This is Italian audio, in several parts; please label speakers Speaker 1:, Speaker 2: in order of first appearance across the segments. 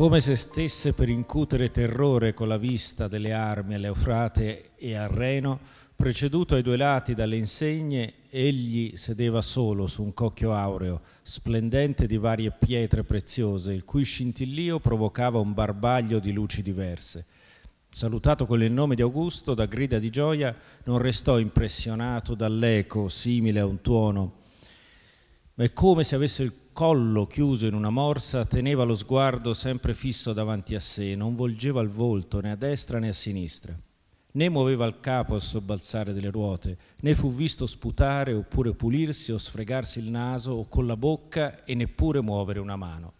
Speaker 1: come se stesse per incutere terrore con la vista delle armi all'Eufrate e al Reno, preceduto ai due lati dalle insegne, egli sedeva solo su un cocchio aureo, splendente di varie pietre preziose, il cui scintillio provocava un barbaglio di luci diverse. Salutato con il nome di Augusto, da grida di gioia, non restò impressionato dall'eco simile a un tuono, ma è come se avesse il collo chiuso in una morsa, teneva lo sguardo sempre fisso davanti a sé, non volgeva il volto né a destra né a sinistra, né muoveva il capo al sobbalzare delle ruote, né fu visto sputare oppure pulirsi o sfregarsi il naso o con la bocca e neppure muovere una mano.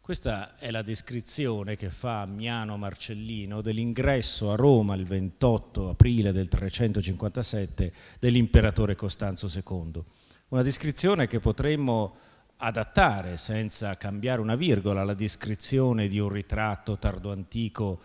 Speaker 1: Questa è la descrizione che fa Miano Marcellino dell'ingresso a Roma il 28 aprile del 357 dell'imperatore Costanzo II. Una descrizione che potremmo adattare senza cambiare una virgola la descrizione di un ritratto tardoantico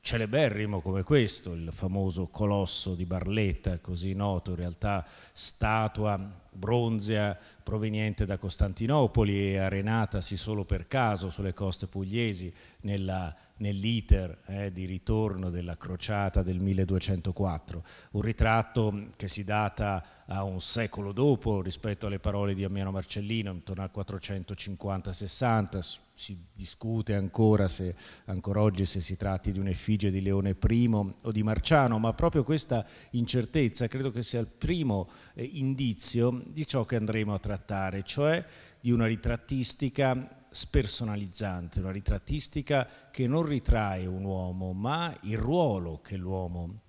Speaker 1: celeberrimo come questo, il famoso colosso di Barletta, così noto in realtà statua bronzea proveniente da Costantinopoli e arenatasi solo per caso sulle coste pugliesi nella nell'iter eh, di ritorno della crociata del 1204, un ritratto che si data a un secolo dopo rispetto alle parole di Ammiano Marcellino, intorno al 450-60, si discute ancora, se, ancora oggi se si tratti di un'effigie di Leone I o di Marciano, ma proprio questa incertezza credo che sia il primo eh, indizio di ciò che andremo a trattare, cioè di una ritrattistica spersonalizzante, una ritrattistica che non ritrae un uomo, ma il ruolo che l'uomo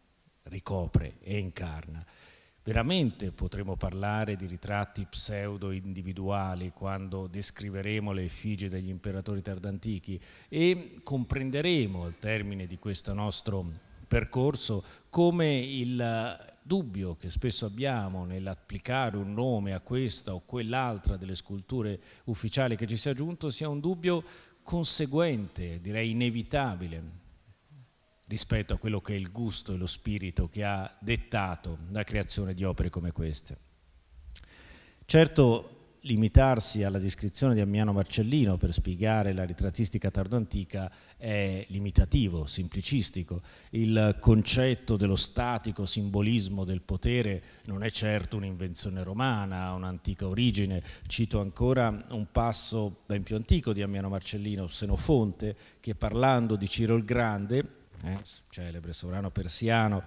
Speaker 1: ricopre e incarna. Veramente potremo parlare di ritratti pseudo-individuali quando descriveremo le effigie degli imperatori tardantichi e comprenderemo al termine di questo nostro percorso come il dubbio che spesso abbiamo nell'applicare un nome a questa o quell'altra delle sculture ufficiali che ci sia giunto sia un dubbio conseguente, direi inevitabile, rispetto a quello che è il gusto e lo spirito che ha dettato la creazione di opere come queste. Certo, limitarsi alla descrizione di Ammiano Marcellino per spiegare la ritrattistica tardoantica è limitativo, semplicistico. Il concetto dello statico simbolismo del potere non è certo un'invenzione romana, ha un'antica origine. Cito ancora un passo ben più antico di Ammiano Marcellino, Senofonte, che parlando di Ciro il Grande, eh, celebre sovrano persiano,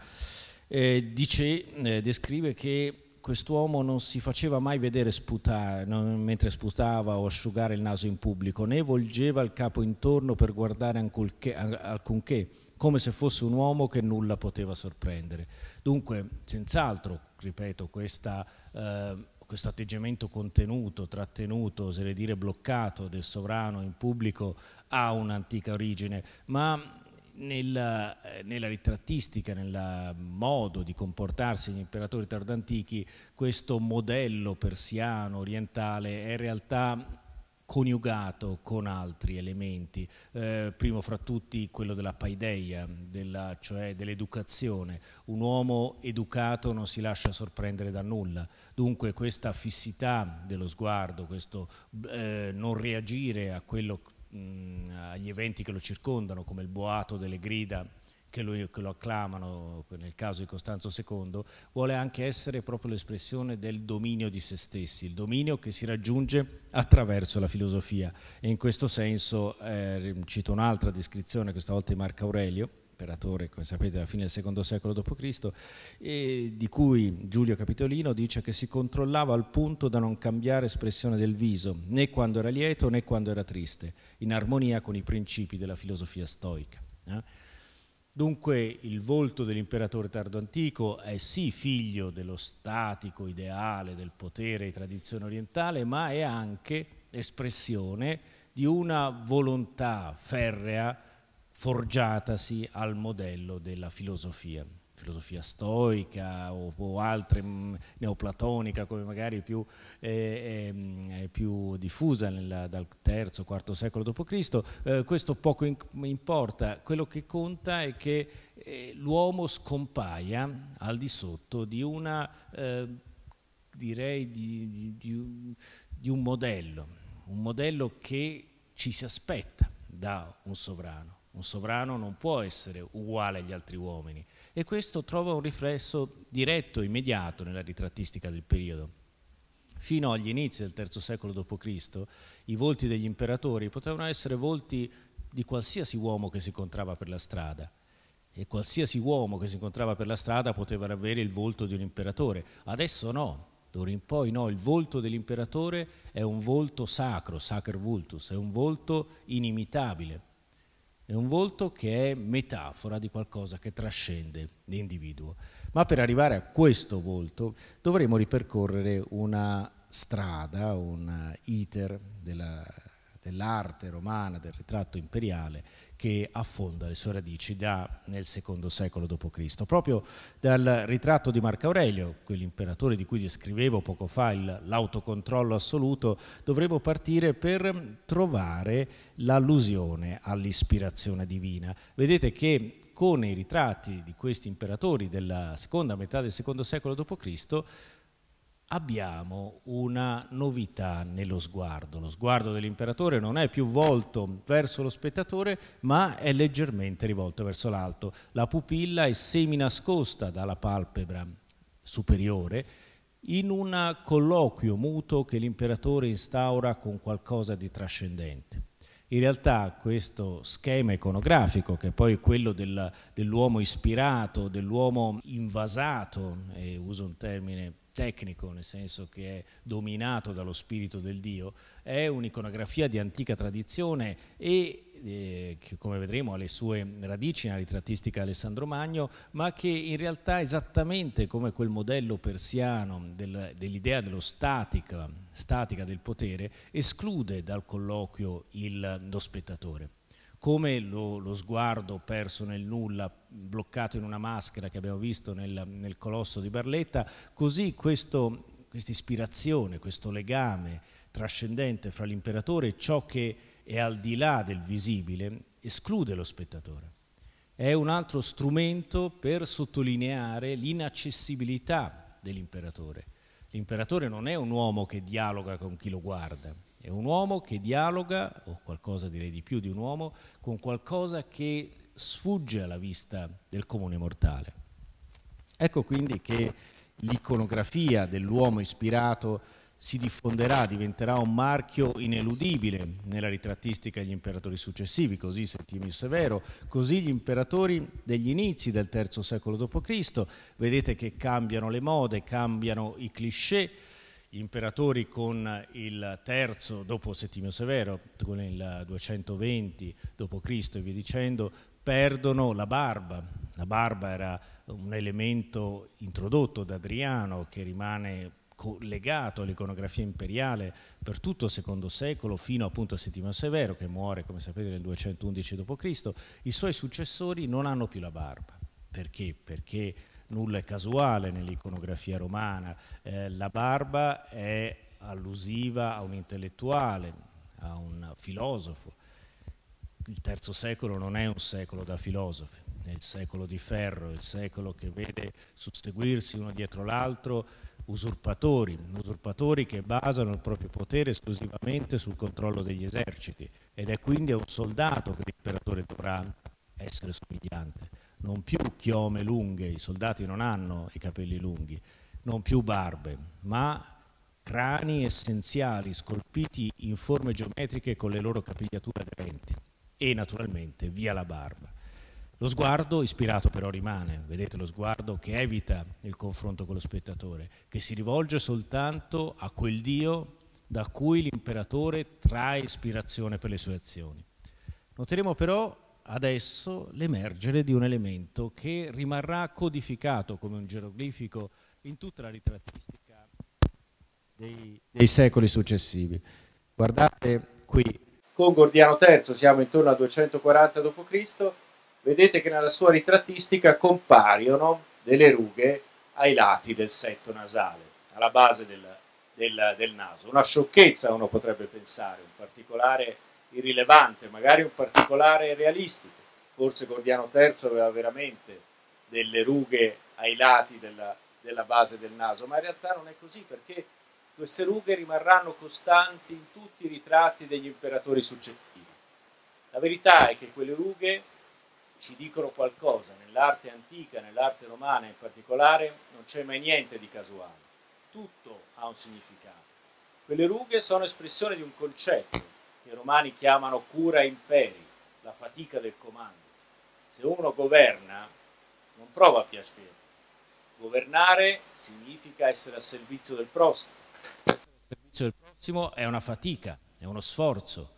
Speaker 1: eh, dice, eh, descrive che quest'uomo non si faceva mai vedere sputare non, mentre sputava o asciugare il naso in pubblico, né volgeva il capo intorno per guardare alcunché, alcunché come se fosse un uomo che nulla poteva sorprendere. Dunque, senz'altro, ripeto, questa, eh, questo atteggiamento contenuto, trattenuto, oserei dire bloccato del sovrano in pubblico ha un'antica origine, ma nella, eh, nella ritrattistica, nel modo di comportarsi gli imperatori tardantichi, questo modello persiano orientale è in realtà coniugato con altri elementi, eh, primo fra tutti quello della paideia, della, cioè dell'educazione. Un uomo educato non si lascia sorprendere da nulla, dunque questa fissità dello sguardo, questo eh, non reagire a quello mh, agli eventi che lo circondano, come il boato delle grida che, lui, che lo acclamano nel caso di Costanzo II, vuole anche essere proprio l'espressione del dominio di se stessi, il dominio che si raggiunge attraverso la filosofia. E in questo senso, eh, cito un'altra descrizione, questa volta di Marco Aurelio, imperatore, come sapete, alla fine del secondo secolo d.C., di cui Giulio Capitolino dice che si controllava al punto da non cambiare espressione del viso, né quando era lieto né quando era triste, in armonia con i principi della filosofia stoica. Eh. Dunque il volto dell'imperatore tardo antico è sì figlio dello statico ideale del potere e tradizione orientale, ma è anche espressione di una volontà ferrea forgiatasi al modello della filosofia, filosofia stoica o, o altre mm, neoplatonica come magari più, eh, eh, più diffusa nella, dal terzo, quarto secolo d.C., eh, questo poco in, importa, quello che conta è che eh, l'uomo scompaia al di sotto di una, eh, direi, di, di, di un modello, un modello che ci si aspetta da un sovrano un sovrano non può essere uguale agli altri uomini e questo trova un riflesso diretto, immediato nella ritrattistica del periodo. Fino agli inizi del III secolo d.C. i volti degli imperatori potevano essere volti di qualsiasi uomo che si incontrava per la strada e qualsiasi uomo che si incontrava per la strada poteva avere il volto di un imperatore. Adesso no, d'ora in poi no, il volto dell'imperatore è un volto sacro, sacer vultus, è un volto inimitabile è un volto che è metafora di qualcosa che trascende l'individuo. Ma per arrivare a questo volto dovremo ripercorrere una strada, un iter della dell'arte romana, del ritratto imperiale, che affonda le sue radici da nel secondo secolo d.C. Proprio dal ritratto di Marco Aurelio, quell'imperatore di cui descrivevo poco fa l'autocontrollo assoluto, dovremmo partire per trovare l'allusione all'ispirazione divina. Vedete che con i ritratti di questi imperatori della seconda metà del secondo secolo d.C abbiamo una novità nello sguardo. Lo sguardo dell'imperatore non è più volto verso lo spettatore, ma è leggermente rivolto verso l'alto. La pupilla è seminascosta dalla palpebra superiore in un colloquio muto che l'imperatore instaura con qualcosa di trascendente. In realtà questo schema iconografico, che è poi è quello del, dell'uomo ispirato, dell'uomo invasato, e uso un termine tecnico, nel senso che è dominato dallo spirito del Dio, è un'iconografia di antica tradizione e eh, che come vedremo ha le sue radici nella ritrattistica Alessandro Magno, ma che in realtà esattamente come quel modello persiano del, dell'idea dello statica, statica del potere, esclude dal colloquio il, lo spettatore come lo, lo, sguardo perso nel nulla, bloccato in una maschera che abbiamo visto nel, nel colosso di Barletta, così questa ispirazione, questo legame trascendente fra l'imperatore e ciò che è al di là del visibile esclude lo spettatore. È un altro strumento per sottolineare l'inaccessibilità dell'imperatore. L'imperatore non è un uomo che dialoga con chi lo guarda, è un uomo che dialoga, o qualcosa direi di più di un uomo, con qualcosa che sfugge alla vista del comune mortale. Ecco quindi che l'iconografia dell'uomo ispirato si diffonderà, diventerà un marchio ineludibile nella ritrattistica degli imperatori successivi, così Settimio Severo, così gli imperatori degli inizi del III secolo d.C. Vedete che cambiano le mode, cambiano i cliché, imperatori con il terzo dopo Settimio Severo, con il 220 d.C. e via dicendo, perdono la barba. La barba era un elemento introdotto da Adriano che rimane legato all'iconografia imperiale per tutto il secondo secolo fino appunto a Settimio Severo che muore come sapete nel 211 d.C. I suoi successori non hanno più la barba. Perché? Perché nulla è casuale nell'iconografia romana, eh, la barba è allusiva a un intellettuale, a un filosofo. Il terzo secolo non è un secolo da filosofi, è il secolo di ferro, il secolo che vede susseguirsi uno dietro l'altro usurpatori, usurpatori che basano il proprio potere esclusivamente sul controllo degli eserciti ed è quindi a un soldato che l'imperatore dovrà essere somigliante non più chiome lunghe, i soldati non hanno i capelli lunghi, non più barbe, ma crani essenziali scolpiti in forme geometriche con le loro capigliature aderenti e naturalmente via la barba. Lo sguardo ispirato però rimane, vedete lo sguardo che evita il confronto con lo spettatore, che si rivolge soltanto a quel Dio da cui l'imperatore trae ispirazione per le sue azioni. Noteremo però adesso l'emergere di un elemento che rimarrà codificato come un geroglifico in tutta la ritrattistica dei, dei secoli successivi. Guardate qui. Con Gordiano III siamo intorno al 240 d.C., vedete che nella sua ritrattistica compaiono delle rughe ai lati del setto nasale, alla base del, del, del naso. Una sciocchezza uno potrebbe pensare, un particolare irrilevante, magari un particolare realistico. Forse Gordiano III aveva veramente delle rughe ai lati della, della base del naso, ma in realtà non è così perché queste rughe rimarranno costanti in tutti i ritratti degli imperatori successivi. La verità è che quelle rughe ci dicono qualcosa, nell'arte antica, nell'arte romana in particolare, non c'è mai niente di casuale, tutto ha un significato. Quelle rughe sono espressione di un concetto, che i romani chiamano cura imperi, la fatica del comando. Se uno governa, non prova piacere. Governare significa essere al servizio del prossimo. Essere al servizio del prossimo è una fatica, è uno sforzo.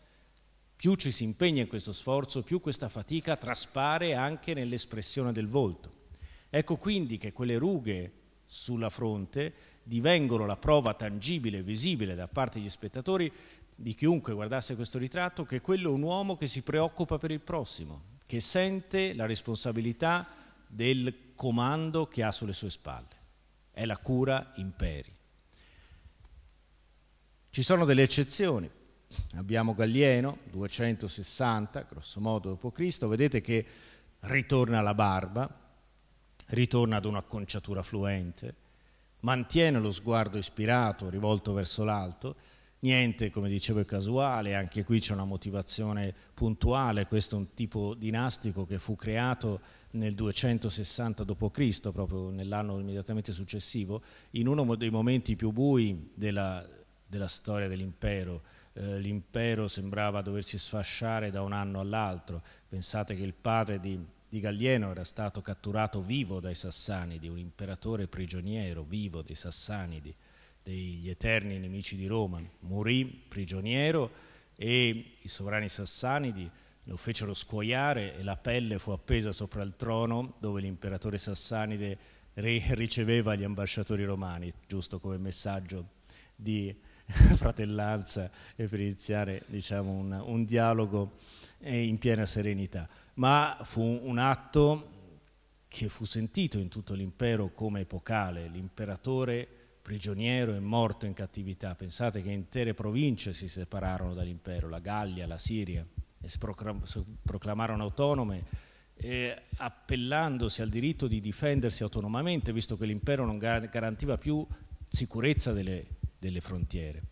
Speaker 1: Più ci si impegna in questo sforzo, più questa fatica traspare anche nell'espressione del volto. Ecco quindi che quelle rughe sulla fronte divengono la prova tangibile visibile da parte degli spettatori di chiunque guardasse questo ritratto che quello è un uomo che si preoccupa per il prossimo, che sente la responsabilità del comando che ha sulle sue spalle. È la cura imperi. Ci sono delle eccezioni. Abbiamo Gallieno, 260, grosso modo dopo Cristo, vedete che ritorna alla barba, ritorna ad un'acconciatura fluente, mantiene lo sguardo ispirato, rivolto verso l'alto, niente, come dicevo, è casuale, anche qui c'è una motivazione puntuale, questo è un tipo dinastico che fu creato nel 260 d.C., proprio nell'anno immediatamente successivo, in uno dei momenti più bui della, della storia dell'impero. Eh, l'impero sembrava doversi sfasciare da un anno all'altro, pensate che il padre di, di Gallieno era stato catturato vivo dai Sassanidi, un imperatore prigioniero vivo dei Sassanidi degli eterni nemici di Roma, morì prigioniero e i sovrani sassanidi lo fecero scuoiare e la pelle fu appesa sopra il trono dove l'imperatore sassanide riceveva gli ambasciatori romani, giusto come messaggio di fratellanza e per iniziare diciamo, un, un dialogo eh, in piena serenità. Ma fu un atto che fu sentito in tutto l'impero come epocale. L'imperatore prigioniero e morto in cattività. Pensate che intere province si separarono dall'impero, la Gallia, la Siria, e si proclamarono autonome, eh, appellandosi al diritto di difendersi autonomamente, visto che l'impero non garantiva più sicurezza delle, delle frontiere.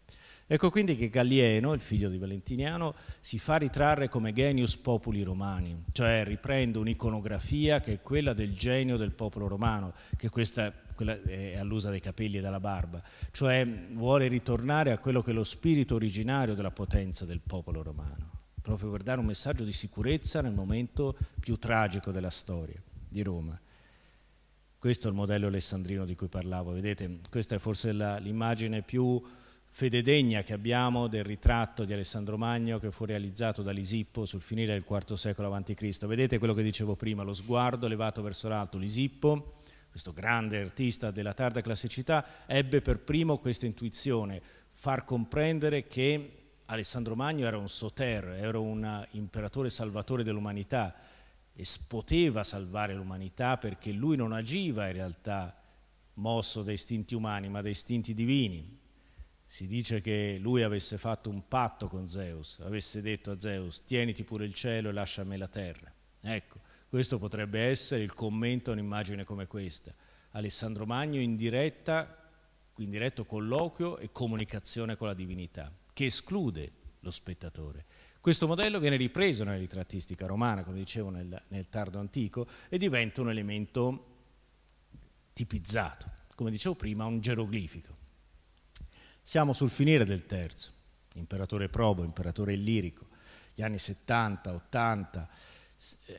Speaker 1: Ecco quindi che Gallieno, il figlio di Valentiniano, si fa ritrarre come genius populi romani, cioè riprende un'iconografia che è quella del genio del popolo romano, che questa quella eh, è allusa dai capelli e dalla barba, cioè vuole ritornare a quello che è lo spirito originario della potenza del popolo romano, proprio per dare un messaggio di sicurezza nel momento più tragico della storia di Roma. Questo è il modello alessandrino di cui parlavo, vedete, questa è forse l'immagine più fededegna che abbiamo del ritratto di Alessandro Magno che fu realizzato da Lisippo sul finire del IV secolo a.C. Vedete quello che dicevo prima, lo sguardo elevato verso l'alto, Lisippo questo grande artista della tarda classicità, ebbe per primo questa intuizione, far comprendere che Alessandro Magno era un soter, era un imperatore salvatore dell'umanità e poteva salvare l'umanità perché lui non agiva in realtà mosso da istinti umani ma da istinti divini. Si dice che lui avesse fatto un patto con Zeus, avesse detto a Zeus tieniti pure il cielo e lascia a me la terra. Ecco, questo potrebbe essere il commento a un'immagine come questa. Alessandro Magno in diretta, in diretto colloquio e comunicazione con la divinità, che esclude lo spettatore. Questo modello viene ripreso nella ritrattistica romana, come dicevo nel, nel tardo antico, e diventa un elemento tipizzato, come dicevo prima, un geroglifico. Siamo sul finire del terzo, imperatore Probo, imperatore Illirico, gli anni 70, 80,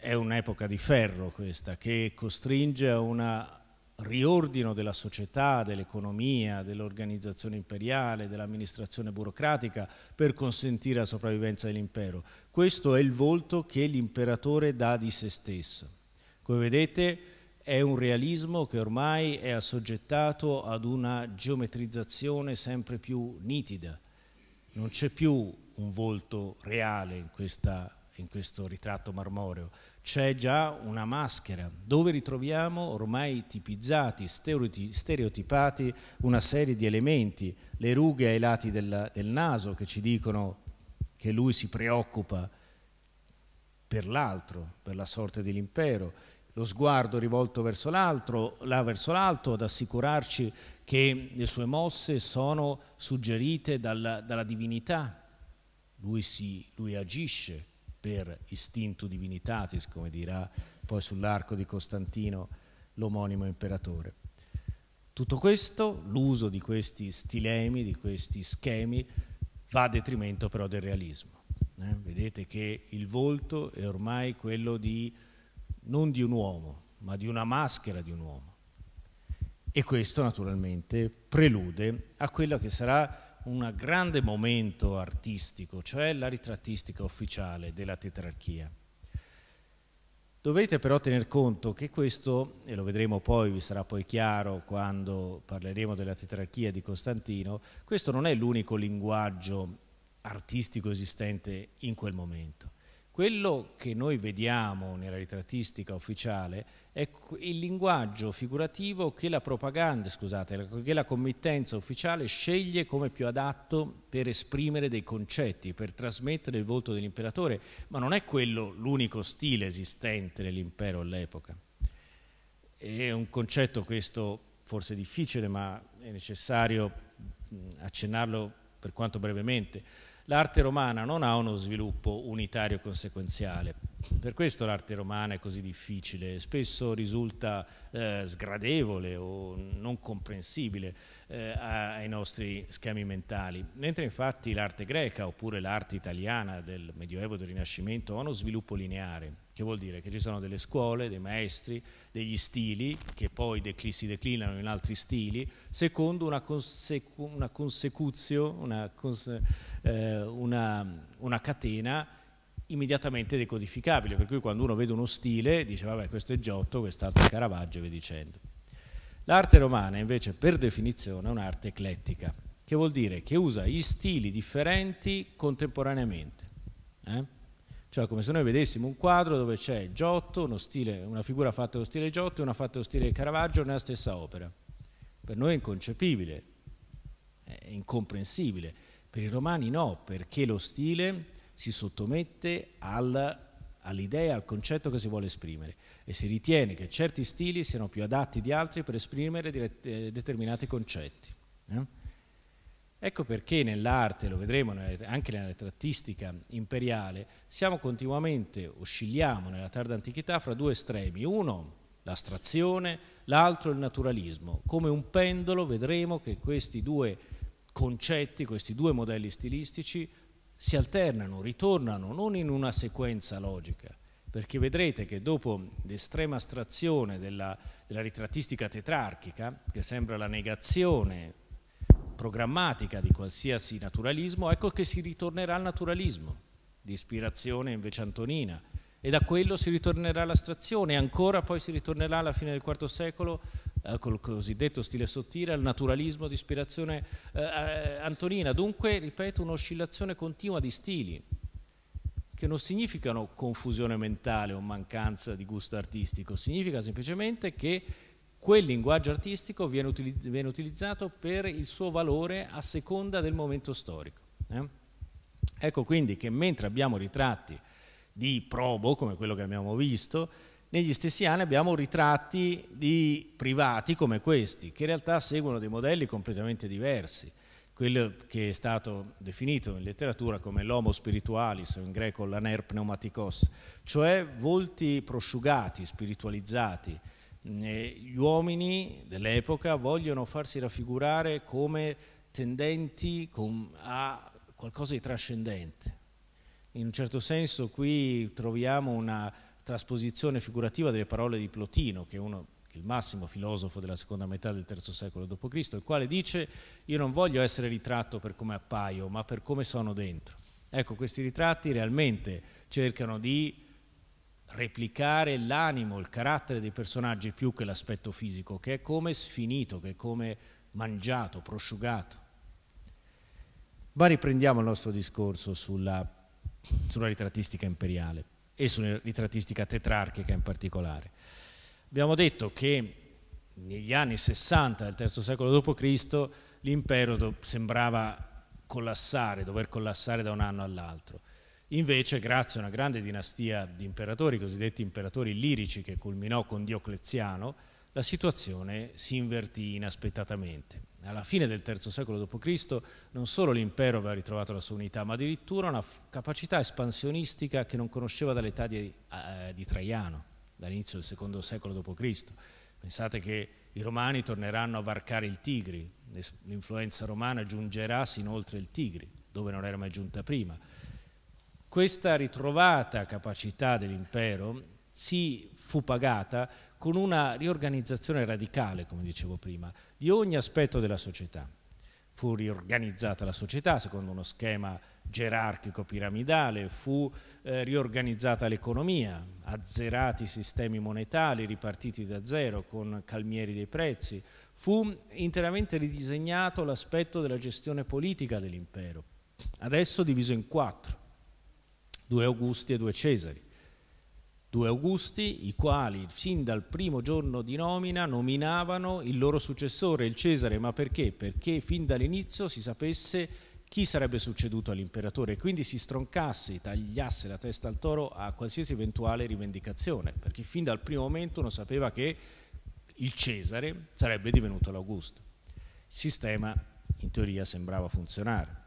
Speaker 1: è un'epoca di ferro questa, che costringe a un riordino della società, dell'economia, dell'organizzazione imperiale, dell'amministrazione burocratica per consentire la sopravvivenza dell'impero. Questo è il volto che l'imperatore dà di se stesso. Come vedete è un realismo che ormai è assoggettato ad una geometrizzazione sempre più nitida. Non c'è più un volto reale in questa in questo ritratto marmoreo, c'è già una maschera dove ritroviamo ormai tipizzati, stereotipati una serie di elementi, le rughe ai lati del, del naso che ci dicono che lui si preoccupa per l'altro, per la sorte dell'impero, lo sguardo rivolto verso l'altro, là verso l'alto, ad assicurarci che le sue mosse sono suggerite dalla, dalla divinità. Lui, si, lui agisce per istinto divinitatis, come dirà poi sull'arco di Costantino l'omonimo imperatore. Tutto questo, l'uso di questi stilemi, di questi schemi, va a detrimento però del realismo. Eh? Vedete che il volto è ormai quello di, non di un uomo, ma di una maschera di un uomo. E questo naturalmente prelude a quella che sarà un grande momento artistico, cioè la ritrattistica ufficiale della tetrarchia. Dovete però tener conto che questo, e lo vedremo poi, vi sarà poi chiaro quando parleremo della tetrarchia di Costantino, questo non è l'unico linguaggio artistico esistente in quel momento. Quello che noi vediamo nella ritrattistica ufficiale è il linguaggio figurativo che la propaganda, scusate, che la committenza ufficiale sceglie come più adatto per esprimere dei concetti, per trasmettere il volto dell'imperatore, ma non è quello l'unico stile esistente nell'impero all'epoca. È un concetto questo forse difficile, ma è necessario accennarlo per quanto brevemente l'arte romana non ha uno sviluppo unitario e conseguenziale. Per questo l'arte romana è così difficile, spesso risulta eh, sgradevole o non comprensibile eh, ai nostri schemi mentali, mentre infatti l'arte greca oppure l'arte italiana del Medioevo e del Rinascimento ha uno sviluppo lineare, che vuol dire che ci sono delle scuole, dei maestri, degli stili che poi decl- si declinano in altri stili, secondo una, consecu- una consecuzio, una, cons- eh, una, una catena immediatamente decodificabile, per cui quando uno vede uno stile dice vabbè questo è Giotto, quest'altro è Caravaggio e via dicendo. L'arte romana invece per definizione è un'arte eclettica, che vuol dire che usa gli stili differenti contemporaneamente. Eh? Cioè come se noi vedessimo un quadro dove c'è Giotto, stile, una figura fatta dello stile Giotto e una fatta dello stile Caravaggio nella stessa opera. Per noi è inconcepibile, è incomprensibile. Per i romani no, perché lo stile si sottomette al, all'idea, al concetto che si vuole esprimere e si ritiene che certi stili siano più adatti di altri per esprimere dirette, eh, determinati concetti. Eh? Ecco perché nell'arte, lo vedremo anche nella retrattistica imperiale, siamo continuamente, oscilliamo nella tarda antichità fra due estremi, uno l'astrazione, l'altro il naturalismo. Come un pendolo vedremo che questi due concetti, questi due modelli stilistici si alternano, ritornano, non in una sequenza logica, perché vedrete che dopo l'estrema astrazione della, della ritrattistica tetrarchica, che sembra la negazione programmatica di qualsiasi naturalismo, ecco che si ritornerà al naturalismo, di ispirazione invece antonina, e da quello si ritornerà all'astrazione, e ancora poi si ritornerà alla fine del IV secolo eh, col cosiddetto stile sottile al naturalismo di ispirazione eh, antonina. Dunque, ripeto, un'oscillazione continua di stili che non significano confusione mentale o mancanza di gusto artistico, significa semplicemente che quel linguaggio artistico viene, utilizz viene, utilizzato per il suo valore a seconda del momento storico. Eh? Ecco quindi che mentre abbiamo ritratti di probo, come quello che abbiamo visto, negli stessi anni abbiamo ritratti di privati come questi, che in realtà seguono dei modelli completamente diversi. Quello che è stato definito in letteratura come l'homo spiritualis, in greco l'aner pneumaticos, cioè volti prosciugati, spiritualizzati, gli uomini dell'epoca vogliono farsi raffigurare come tendenti a qualcosa di trascendente. In un certo senso qui troviamo una trasposizione figurativa delle parole di Plotino, che è uno, il massimo filosofo della seconda metà del III secolo d.C., il quale dice io non voglio essere ritratto per come appaio, ma per come sono dentro. Ecco, questi ritratti realmente cercano di replicare l'animo, il carattere dei personaggi più che l'aspetto fisico, che è come sfinito, che è come mangiato, prosciugato. Ma riprendiamo il nostro discorso sulla, sulla ritrattistica imperiale e sulla ritrattistica tetrarchica in particolare. Abbiamo detto che negli anni 60 del III secolo d.C. l'impero sembrava collassare, dover collassare da un anno all'altro. Invece, grazie a una grande dinastia di imperatori, i cosiddetti imperatori lirici, che culminò con Diocleziano, la situazione si invertì inaspettatamente. Alla fine del III secolo d.C. non solo l'impero aveva ritrovato la sua unità, ma addirittura una capacità espansionistica che non conosceva dall'età di, eh, di Traiano, dall'inizio del II secolo d.C. Pensate che i romani torneranno a varcare il Tigri, l'influenza romana giungerà sino oltre il Tigri, dove non era mai giunta prima questa ritrovata capacità dell'impero si fu pagata con una riorganizzazione radicale, come dicevo prima, di ogni aspetto della società. Fu riorganizzata la società secondo uno schema gerarchico piramidale, fu eh, riorganizzata l'economia, azzerati i sistemi monetari ripartiti da zero con calmieri dei prezzi, fu interamente ridisegnato l'aspetto della gestione politica dell'impero, adesso diviso in quattro due Augusti e due Cesari. Due Augusti, i quali sin dal primo giorno di nomina nominavano il loro successore, il Cesare, ma perché? Perché fin dall'inizio si sapesse chi sarebbe succeduto all'imperatore e quindi si stroncasse, tagliasse la testa al toro a qualsiasi eventuale rivendicazione, perché fin dal primo momento uno sapeva che il Cesare sarebbe divenuto l'Augusto. Il sistema in teoria sembrava funzionare.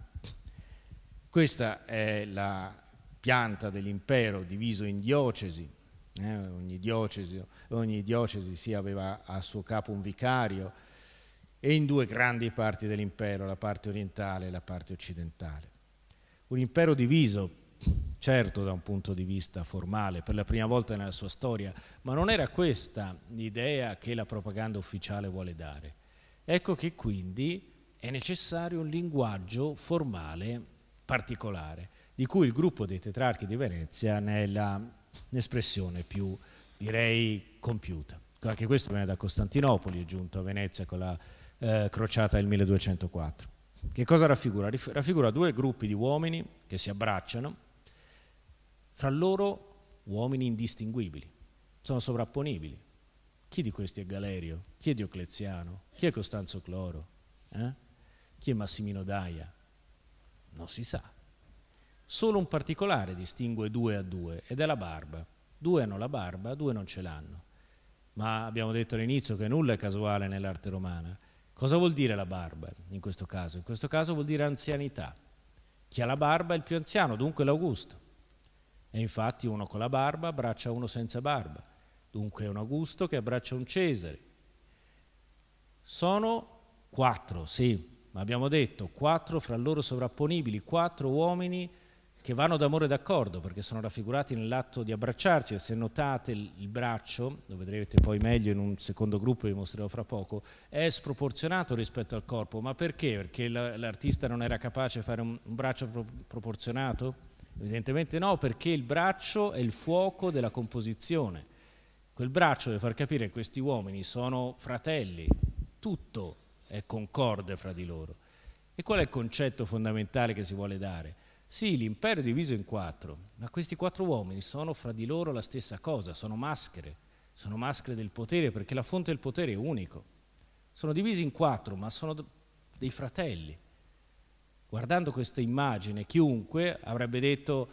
Speaker 1: Questa è la pianta dell'impero diviso in diocesi, eh, ogni, diocesi, ogni diocesi sì, aveva a suo capo un vicario, e in due grandi parti dell'impero, la parte orientale e la parte occidentale. Un impero diviso, certo da un punto di vista formale, per la prima volta nella sua storia, ma non era questa l'idea che la propaganda ufficiale vuole dare. Ecco che quindi è necessario un linguaggio formale particolare di cui il gruppo dei tetrarchi di Venezia ne è l'espressione più, direi, compiuta. Anche questo viene da Costantinopoli, è giunto a Venezia con la eh, crociata del 1204. Che cosa raffigura? Raffigura due gruppi di uomini che si abbracciano, fra loro uomini indistinguibili, sono sovrapponibili. Chi di questi è Galerio? Chi è Diocleziano? Chi è Costanzo Cloro? Eh? Chi è Massimino Daia? Non si sa. Solo un particolare distingue due a due ed è la barba. Due hanno la barba, due non ce l'hanno. Ma abbiamo detto all'inizio che nulla è casuale nell'arte romana. Cosa vuol dire la barba in questo caso? In questo caso vuol dire anzianità. Chi ha la barba è il più anziano, dunque l'Augusto. E infatti uno con la barba abbraccia uno senza barba, dunque è un Augusto che abbraccia un Cesare. Sono quattro, sì, ma abbiamo detto quattro fra loro sovrapponibili, quattro uomini che vanno d'amore d'accordo perché sono raffigurati nell'atto di abbracciarsi e se notate il braccio, lo vedrete poi meglio in un secondo gruppo, vi mostrerò fra poco, è sproporzionato rispetto al corpo, ma perché? Perché l'artista non era capace di fare un braccio proporzionato? Evidentemente no, perché il braccio è il fuoco della composizione. Quel braccio deve far capire che questi uomini sono fratelli, tutto è concorde fra di loro. E qual è il concetto fondamentale che si vuole dare? Sì, l'impero è diviso in quattro, ma questi quattro uomini sono fra di loro la stessa cosa, sono maschere, sono maschere del potere perché la fonte del potere è unico. Sono divisi in quattro, ma sono dei fratelli. Guardando questa immagine, chiunque avrebbe detto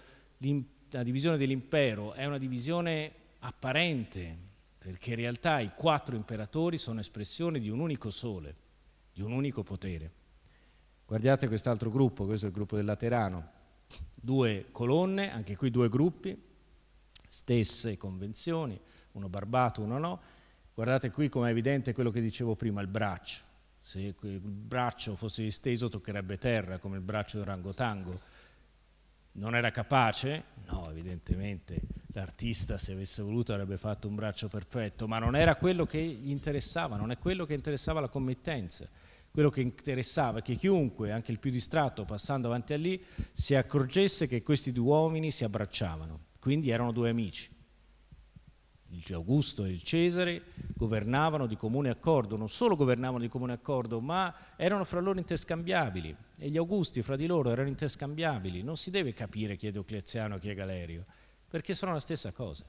Speaker 1: la divisione dell'impero è una divisione apparente, perché in realtà i quattro imperatori sono espressione di un unico sole, di un unico potere. Guardate quest'altro gruppo, questo è il gruppo del Laterano due colonne, anche qui due gruppi, stesse convenzioni, uno barbato, uno no. Guardate qui come è evidente quello che dicevo prima, il braccio. Se il braccio fosse disteso toccherebbe terra, come il braccio di Rangotango. Non era capace? No, evidentemente l'artista se avesse voluto avrebbe fatto un braccio perfetto, ma non era quello che gli interessava, non è quello che interessava la committenza. Quello che interessava è che chiunque, anche il più distratto, passando avanti a lì, si accorgesse che questi due uomini si abbracciavano. Quindi erano due amici. Il Augusto e il Cesare governavano di comune accordo, non solo governavano di comune accordo, ma erano fra loro interscambiabili e gli Augusti fra di loro erano interscambiabili. Non si deve capire chi è Diocleziano e chi è Galerio, perché sono la stessa cosa.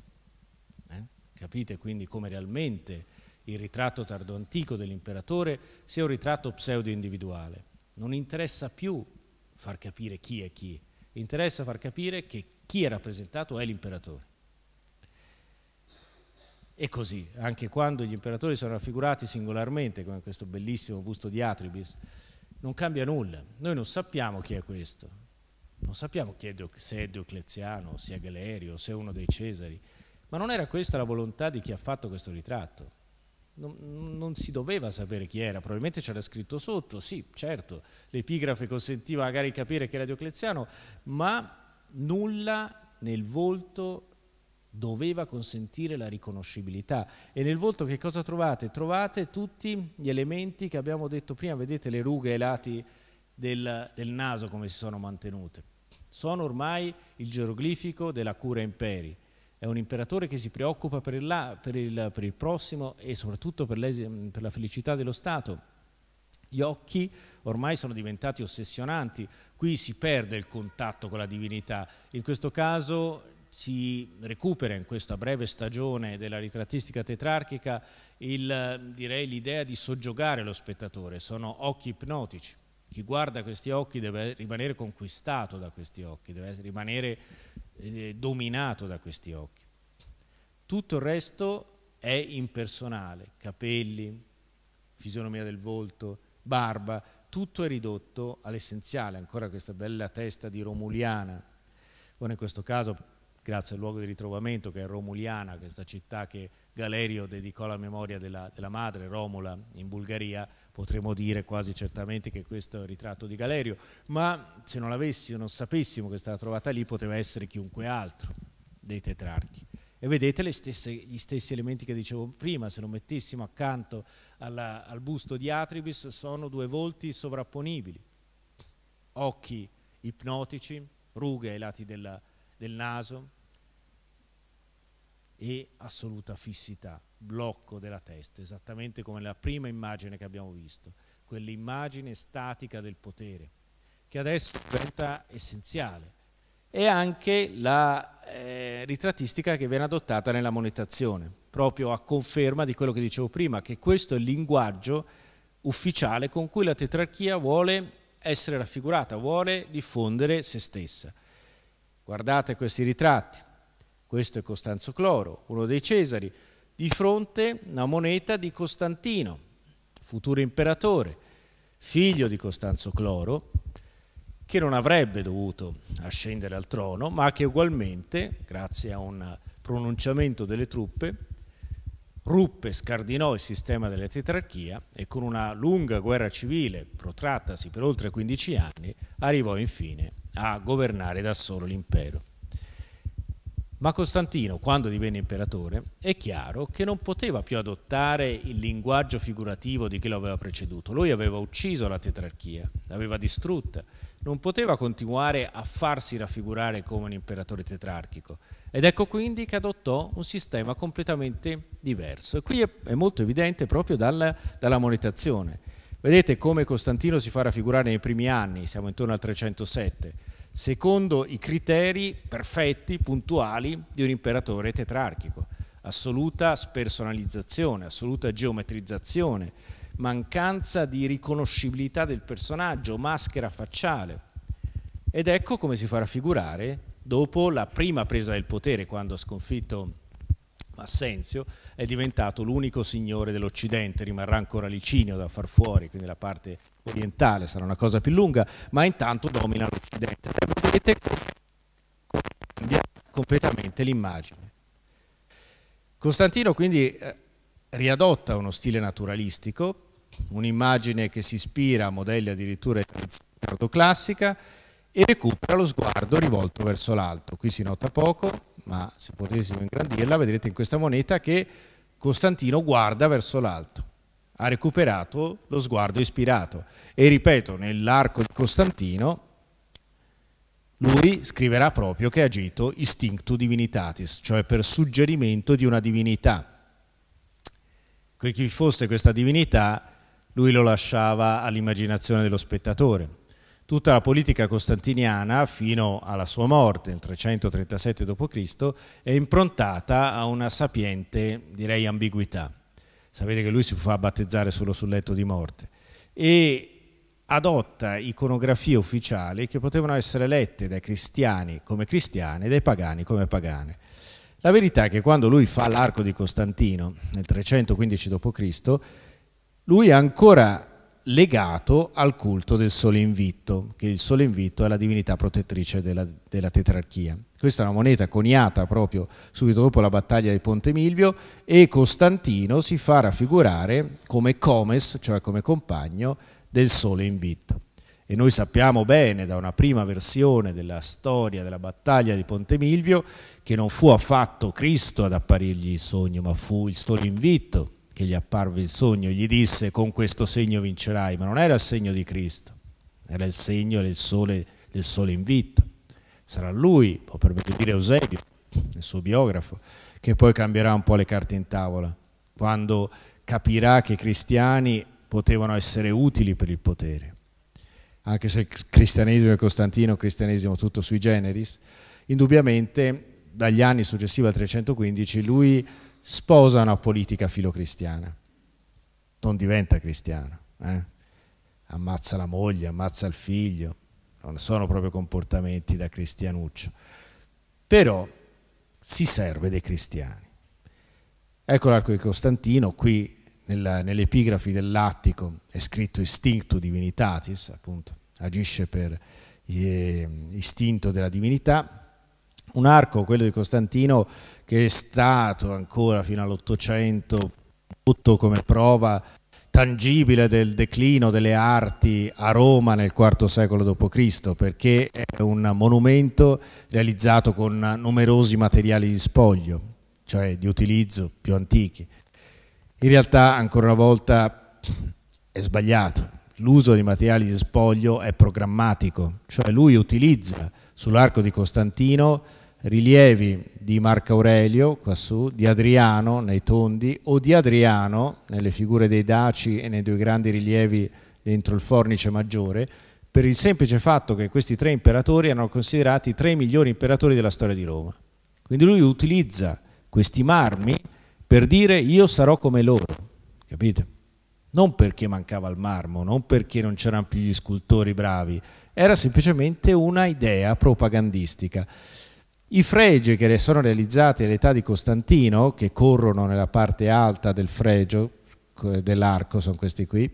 Speaker 1: Eh? Capite quindi come realmente il ritratto tardo-antico dell'imperatore sia un ritratto pseudo-individuale. Non interessa più far capire chi è chi, interessa far capire che chi è rappresentato è l'imperatore. E così, anche quando gli imperatori sono raffigurati singolarmente, come questo bellissimo busto di Atribis, non cambia nulla. Noi non sappiamo chi è questo, non sappiamo è se è Diocleziano, se è Galerio, se è uno dei Cesari, ma non era questa la volontà di chi ha fatto questo ritratto non, non, si doveva sapere chi era, probabilmente c'era scritto sotto, sì, certo, l'epigrafe consentiva magari di capire che era Diocleziano, ma nulla nel volto doveva consentire la riconoscibilità. E nel volto che cosa trovate? Trovate tutti gli elementi che abbiamo detto prima, vedete le rughe ai lati del, del naso come si sono mantenute. Sono ormai il geroglifico della cura imperi è un imperatore che si preoccupa per il, là, per il, per il prossimo e soprattutto per, per la felicità dello Stato. Gli occhi ormai sono diventati ossessionanti, qui si perde il contatto con la divinità, in questo caso si recupera in questa breve stagione della ritrattistica tetrarchica il, l'idea di soggiogare lo spettatore, sono occhi ipnotici chi guarda questi occhi deve rimanere conquistato da questi occhi, deve rimanere eh, dominato da questi occhi. Tutto il resto è impersonale, capelli, fisionomia del volto, barba, tutto è ridotto all'essenziale, ancora questa bella testa di Romuliana, o in questo caso grazie al luogo di ritrovamento che è Romuliana, questa città che Galerio dedicò alla memoria della, della madre Romola in Bulgaria, potremmo dire quasi certamente che questo è il ritratto di Galerio, ma se non l'avessimo, non sapessimo che stava trovata lì, poteva essere chiunque altro dei tetrarchi. E vedete stesse, gli stessi elementi che dicevo prima, se lo mettessimo accanto alla, al busto di Atribis sono due volti sovrapponibili, occhi ipnotici, rughe ai lati della, del naso e assoluta fissità blocco della testa, esattamente come la prima immagine che abbiamo visto, quell'immagine statica del potere, che adesso diventa essenziale. E anche la eh, ritrattistica che viene adottata nella monetazione, proprio a conferma di quello che dicevo prima, che questo è il linguaggio ufficiale con cui la tetrarchia vuole essere raffigurata, vuole diffondere se stessa. Guardate questi ritratti, questo è Costanzo Cloro, uno dei Cesari, di fronte una moneta di Costantino, futuro imperatore, figlio di Costanzo Cloro, che non avrebbe dovuto ascendere al trono, ma che ugualmente, grazie a un pronunciamento delle truppe, ruppe, scardinò il sistema della tetrarchia e con una lunga guerra civile protrattasi per oltre 15 anni arrivò infine a governare da solo l'impero. Ma Costantino, quando divenne imperatore, è chiaro che non poteva più adottare il linguaggio figurativo di chi lo aveva preceduto. Lui aveva ucciso la tetrarchia, l'aveva distrutta, non poteva continuare a farsi raffigurare come un imperatore tetrarchico. Ed ecco quindi che adottò un sistema completamente diverso. E qui è, molto evidente proprio dal, dalla monetazione. Vedete come Costantino si fa raffigurare nei primi anni, siamo intorno al 307 secondo i criteri perfetti, puntuali di un imperatore tetrarchico. Assoluta spersonalizzazione, assoluta geometrizzazione, mancanza di riconoscibilità del personaggio, maschera facciale. Ed ecco come si farà figurare dopo la prima presa del potere, quando ha sconfitto Massenzio, è diventato l'unico signore dell'Occidente, rimarrà ancora Licinio da far fuori, quindi la parte orientale sarà una cosa più lunga, ma intanto domina l'Occidente. E Vedete come cambia completamente l'immagine. Costantino quindi eh, riadotta uno stile naturalistico, un'immagine che si ispira a modelli addirittura di classica e recupera lo sguardo rivolto verso l'alto. Qui si nota poco, ma se potessimo ingrandirla, vedrete in questa moneta che Costantino guarda verso l'alto, ha recuperato lo sguardo ispirato. E ripeto, nell'arco di Costantino lui scriverà proprio che ha agito istinctu divinitatis, cioè per suggerimento di una divinità. Che chi fosse questa divinità, lui lo lasciava all'immaginazione dello spettatore tutta la politica costantiniana fino alla sua morte nel 337 d.C. è improntata a una sapiente, direi, ambiguità. Sapete che lui si fa battezzare solo sul letto di morte e adotta iconografie ufficiali che potevano essere lette dai cristiani come cristiane e dai pagani come pagane. La verità è che quando lui fa l'arco di Costantino nel 315 d.C., lui ancora legato al culto del sole invitto, che il sole invitto è la divinità protettrice della, della, tetrarchia. Questa è una moneta coniata proprio subito dopo la battaglia di Ponte Milvio e Costantino si fa raffigurare come comes, cioè come compagno del sole invitto. E noi sappiamo bene da una prima versione della storia della battaglia di Ponte Milvio che non fu affatto Cristo ad apparirgli il sogno, ma fu il sole invitto che gli apparve il sogno, gli disse con questo segno vincerai, ma non era il segno di Cristo, era il segno del sole, del sole invitto. Sarà lui, o per dire Eusebio, il suo biografo, che poi cambierà un po' le carte in tavola, quando capirà che i cristiani potevano essere utili per il potere. Anche se il cristianesimo di Costantino, cristianesimo tutto sui generis, indubbiamente dagli anni successivi al 315 lui sposa una politica filocristiana, non diventa cristiano, eh? ammazza la moglie, ammazza il figlio, non sono proprio comportamenti da cristianuccio, però si serve dei cristiani. Ecco l'arco di Costantino, qui nella, nell'epigrafi dell'Attico è scritto istinto divinitatis, appunto, agisce per eh, istinto della divinità, un arco, quello di Costantino, che è stato ancora fino all'Ottocento tutto come prova tangibile del declino delle arti a Roma nel IV secolo d.C., perché è un monumento realizzato con numerosi materiali di spoglio, cioè di utilizzo più antichi. In realtà, ancora una volta, è sbagliato. L'uso di materiali di spoglio è programmatico, cioè lui utilizza sull'arco di Costantino rilievi di Marco Aurelio, quassù, di Adriano nei tondi o di Adriano nelle figure dei daci e nei due grandi rilievi dentro il fornice maggiore, per il semplice fatto che questi tre imperatori erano considerati i tre migliori imperatori della storia di Roma. Quindi lui utilizza questi marmi per dire io sarò come loro, capite? Non perché mancava il marmo, non perché non c'erano più gli scultori bravi, era semplicemente una idea propagandistica. I fregi che sono realizzati all'età di Costantino, che corrono nella parte alta del fregio, dell'arco, sono questi qui,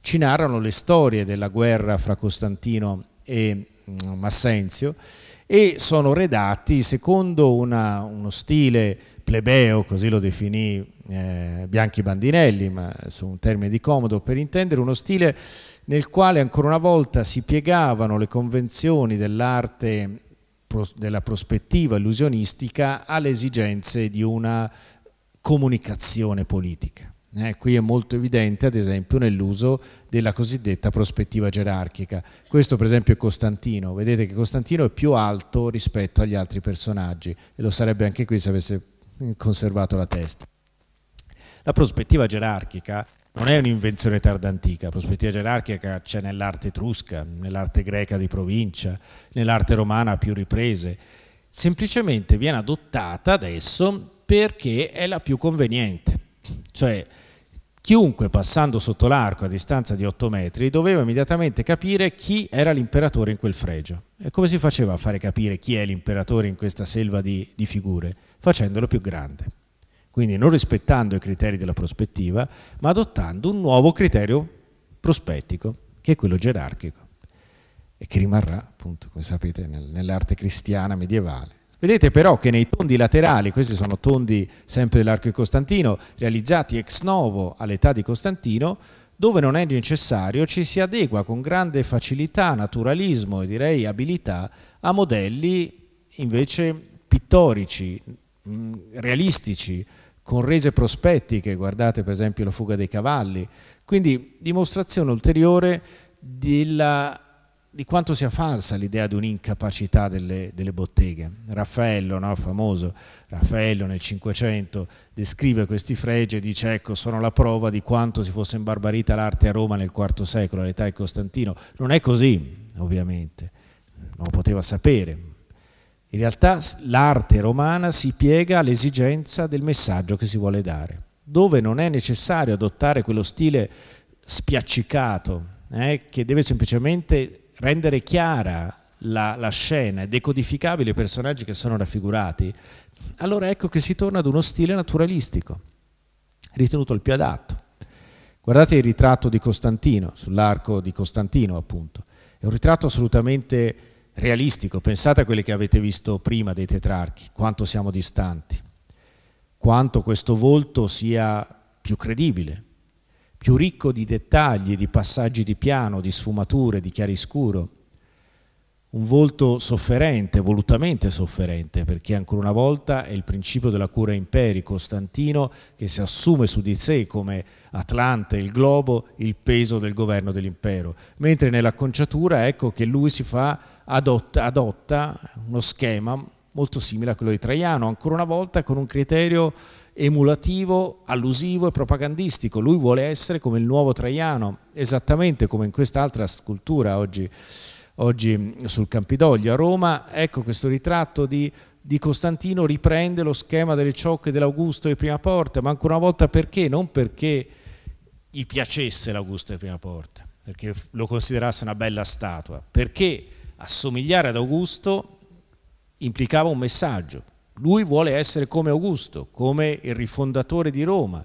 Speaker 1: ci narrano le storie della guerra fra Costantino e mm, Massenzio e sono redatti secondo una, uno stile plebeo, così lo definì eh, Bianchi Bandinelli, ma su un termine di comodo per intendere, uno stile nel quale ancora una volta si piegavano le convenzioni dell'arte della prospettiva illusionistica alle esigenze di una comunicazione politica. Eh, qui è molto evidente ad esempio nell'uso della cosiddetta prospettiva gerarchica. Questo per esempio è Costantino, vedete che Costantino è più alto rispetto agli altri personaggi e lo sarebbe anche qui se avesse conservato la testa. La prospettiva gerarchica non è un'invenzione tardantica, la prospettiva gerarchica c'è nell'arte etrusca, nell'arte greca di provincia, nell'arte romana a più riprese, semplicemente viene adottata adesso perché è la più conveniente, cioè chiunque passando sotto l'arco a distanza di 8 metri doveva immediatamente capire chi era l'imperatore in quel fregio. E come si faceva a fare capire chi è l'imperatore in questa selva di, di figure? Facendolo più grande quindi non rispettando i criteri della prospettiva, ma adottando un nuovo criterio prospettico, che è quello gerarchico, e che rimarrà, appunto, come sapete, nel, nell'arte cristiana medievale. Vedete però che nei tondi laterali, questi sono tondi sempre dell'arco di Costantino, realizzati ex novo all'età di Costantino, dove non è necessario ci si adegua con grande facilità, naturalismo e direi abilità a modelli invece pittorici, realistici, con rese prospettiche, guardate per esempio la fuga dei cavalli, quindi dimostrazione ulteriore della, di quanto sia falsa l'idea di un'incapacità delle, delle, botteghe. Raffaello, no, famoso Raffaello nel Cinquecento, descrive questi fregi e dice ecco sono la prova di quanto si fosse imbarbarita l'arte a Roma nel IV secolo, all'età di Costantino. Non è così, ovviamente, non lo poteva sapere, in realtà l'arte romana si piega all'esigenza del messaggio che si vuole dare, dove non è necessario adottare quello stile spiaccicato eh, che deve semplicemente rendere chiara la, la scena e decodificabili i personaggi che sono raffigurati, allora ecco che si torna ad uno stile naturalistico, ritenuto il più adatto. Guardate il ritratto di Costantino, sull'arco di Costantino appunto, è un ritratto assolutamente realistico, pensate a quelli che avete visto prima dei tetrarchi, quanto siamo distanti, quanto questo volto sia più credibile, più ricco di dettagli, di passaggi di piano, di sfumature, di chiariscuro, un volto sofferente, volutamente sofferente, perché ancora una volta è il principio della cura imperi, Costantino che si assume su di sé come Atlante, il globo, il peso del governo dell'impero, mentre nell'acconciatura ecco che lui si fa adotta, adotta uno schema molto simile a quello di Traiano, ancora una volta con un criterio emulativo, allusivo e propagandistico. Lui vuole essere come il nuovo Traiano, esattamente come in quest'altra scultura oggi, oggi, sul Campidoglio a Roma. Ecco questo ritratto di, di Costantino riprende lo schema delle ciocche dell'Augusto di Prima Porta, ma ancora una volta perché? Non perché gli piacesse l'Augusto di Prima Porta, perché lo considerasse una bella statua, perché assomigliare ad Augusto implicava un messaggio. Lui vuole essere come Augusto, come il rifondatore di Roma,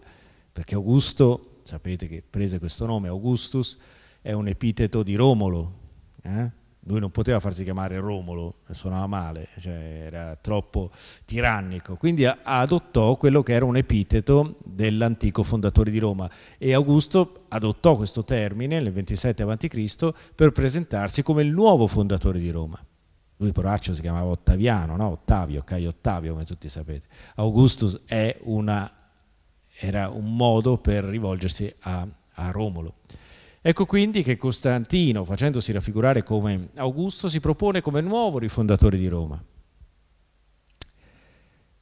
Speaker 1: perché Augusto, sapete che prese questo nome, Augustus, è un epiteto di Romolo, eh? lui non poteva farsi chiamare Romolo, suonava male, cioè era troppo tirannico, quindi adottò quello che era un epiteto dell'antico fondatore di Roma e Augusto adottò questo termine nel 27 a.C. per presentarsi come il nuovo fondatore di Roma. Lui poraccio si chiamava Ottaviano, no? Ottavio, Caio Ottavio come tutti sapete. Augustus una, era un modo per rivolgersi a, a Romolo. Ecco quindi che Costantino, facendosi raffigurare come Augusto, si propone come nuovo rifondatore di Roma.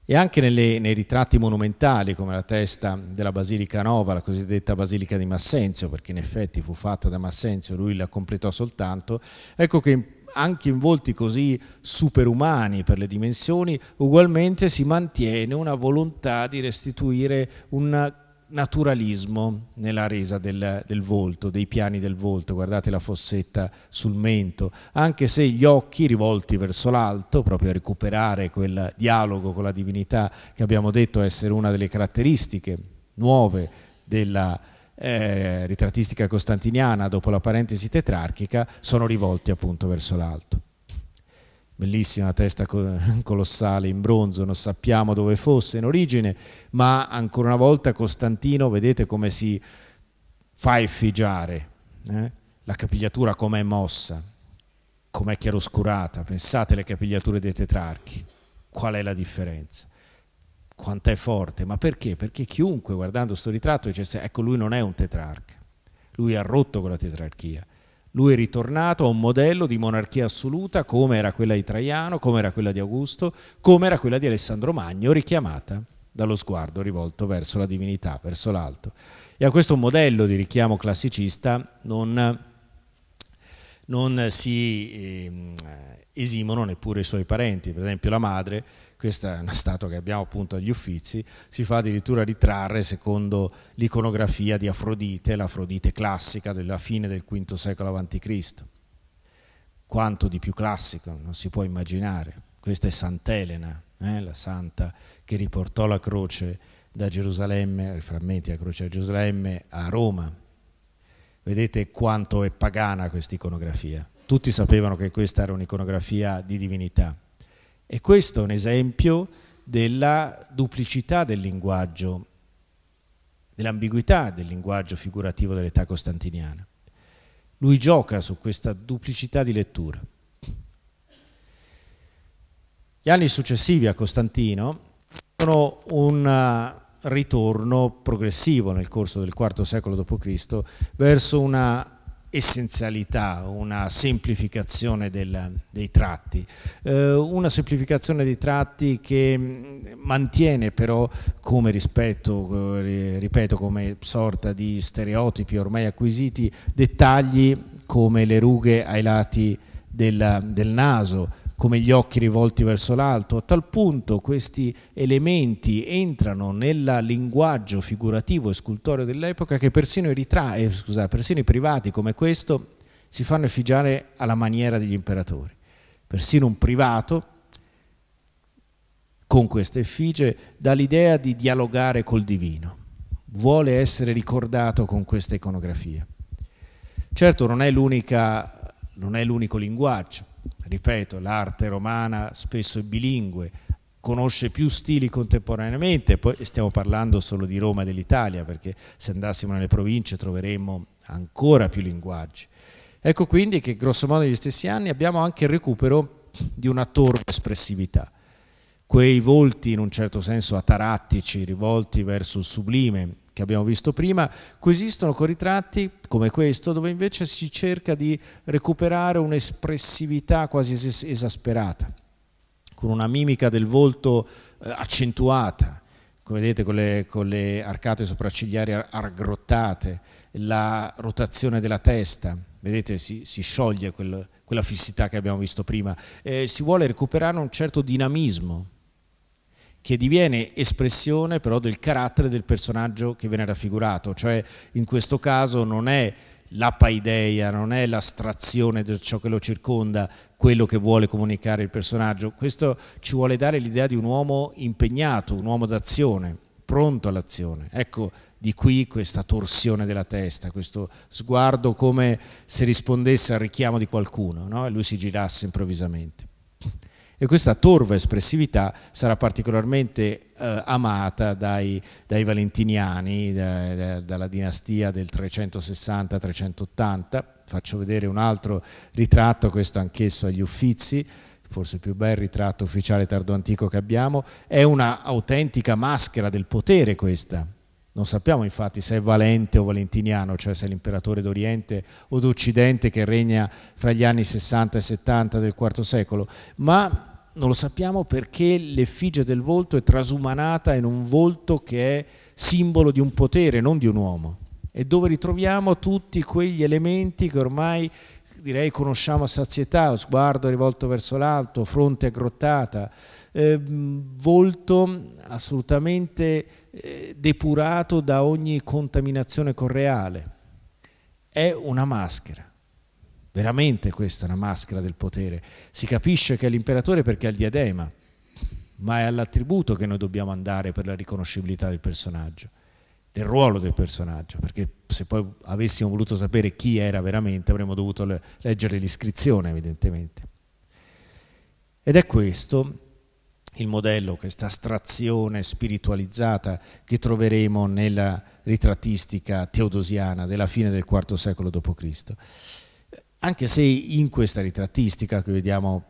Speaker 1: E anche nelle, nei ritratti monumentali, come la testa della Basilica Nova, la cosiddetta Basilica di Massenzio, perché in effetti fu fatta da Massenzio, lui la completò soltanto, ecco che anche in volti così superumani per le dimensioni, ugualmente si mantiene una volontà di restituire un naturalismo nella resa del, del, volto, dei piani del volto, guardate la fossetta sul mento, anche se gli occhi rivolti verso l'alto, proprio a recuperare quel dialogo con la divinità che abbiamo detto essere una delle caratteristiche nuove della eh, ritrattistica costantiniana dopo la parentesi tetrarchica, sono rivolti appunto verso l'alto bellissima testa colossale in bronzo, non sappiamo dove fosse in origine, ma ancora una volta Costantino, vedete come si fa effigiare, eh? la capigliatura com'è mossa, com'è chiaroscurata, pensate alle capigliature dei tetrarchi, qual è la differenza? Quanto è forte, ma perché? Perché chiunque guardando questo ritratto dice, ecco lui non è un tetrarca, lui ha rotto con la tetrarchia, lui è ritornato a un modello di monarchia assoluta come era quella di Traiano, come era quella di Augusto, come era quella di Alessandro Magno, richiamata dallo sguardo rivolto verso la divinità, verso l'alto. E a questo modello di richiamo classicista non, non si eh, esimono neppure i suoi parenti, per esempio la madre, questa è una statua che abbiamo appunto agli Uffizi, si fa addirittura ritrarre secondo l'iconografia di Afrodite, l'Afrodite classica della fine del V secolo a.C. Quanto di più classico, non si può immaginare. Questa è Sant'Elena, eh, la santa che riportò la croce da Gerusalemme, i frammenti della croce a Gerusalemme a Roma. Vedete quanto è pagana questa iconografia tutti sapevano che questa era un'iconografia di divinità. E questo è un esempio della duplicità del linguaggio, dell'ambiguità del linguaggio figurativo dell'età costantiniana. Lui gioca su questa duplicità di lettura. Gli anni successivi a Costantino sono un eh, ritorno progressivo nel corso del IV secolo d.C. verso una essenzialità, una semplificazione del, dei tratti, eh, una semplificazione dei tratti che mm, mantiene però come rispetto, eh, ripeto, come sorta di stereotipi ormai acquisiti, dettagli come le rughe ai lati del, del naso, come gli occhi rivolti verso l'alto, a tal punto questi elementi entrano nel linguaggio figurativo e scultoreo dell'epoca che persino i, ritratti, eh, scusa, persino i privati come questo si fanno effigiare alla maniera degli imperatori. Persino un privato con questa effigie dà l'idea di dialogare col divino, vuole essere ricordato con questa iconografia. Certo non è, non è l'unico linguaggio, ripeto, l'arte romana spesso è bilingue, conosce più stili contemporaneamente, poi stiamo parlando solo di Roma e dell'Italia, perché se andassimo nelle province troveremmo ancora più linguaggi. Ecco quindi che grossomodo negli stessi anni abbiamo anche il recupero di una torre espressività. Quei volti in un certo senso atarattici, rivolti verso il sublime, che abbiamo visto prima, coesistono con ritratti come questo dove invece si cerca di recuperare un'espressività quasi esasperata, con una mimica del volto eh, accentuata, come vedete con le, con le arcate sopraccigliari aggrottate, la rotazione della testa, vedete si, si scioglie quel, quella fissità che abbiamo visto prima, eh, si vuole recuperare un certo dinamismo che diviene espressione però del carattere del personaggio che viene raffigurato, cioè in questo caso non è la paideia, non è l'astrazione di ciò che lo circonda, quello che vuole comunicare il personaggio, questo ci vuole dare l'idea di un uomo impegnato, un uomo d'azione, pronto all'azione. Ecco, di qui questa torsione della testa, questo sguardo come se rispondesse al richiamo di qualcuno no? e lui si girasse improvvisamente e questa torva espressività sarà particolarmente eh, amata dai, dai valentiniani, da, da, dalla dinastia del 360-380. Faccio vedere un altro ritratto, questo anch'esso agli Uffizi, forse il più bel ritratto ufficiale tardo antico che abbiamo, è un'autentica maschera del potere questa, non sappiamo infatti se è Valente o Valentiniano, cioè se è l'imperatore d'Oriente o d'Occidente che regna fra gli anni 60 e 70 del IV secolo, ma non lo sappiamo perché l'effigie del volto è trasumanata in un volto che è simbolo di un potere, non di un uomo, e dove ritroviamo tutti quegli elementi che ormai direi conosciamo a sazietà, sguardo rivolto verso l'alto, fronte aggrottata, eh, volto assolutamente eh, depurato da ogni contaminazione correale. È una maschera. Veramente questa è una maschera del potere. Si capisce che è l'imperatore perché ha il diadema, ma è all'attributo che noi dobbiamo andare per la riconoscibilità del personaggio, del ruolo del personaggio, perché se poi avessimo voluto sapere chi era veramente avremmo dovuto leggere l'iscrizione evidentemente. Ed è questo il modello, questa astrazione spiritualizzata che troveremo nella ritrattistica teodosiana della fine del IV secolo d.C. Anche se in questa ritrattistica che vediamo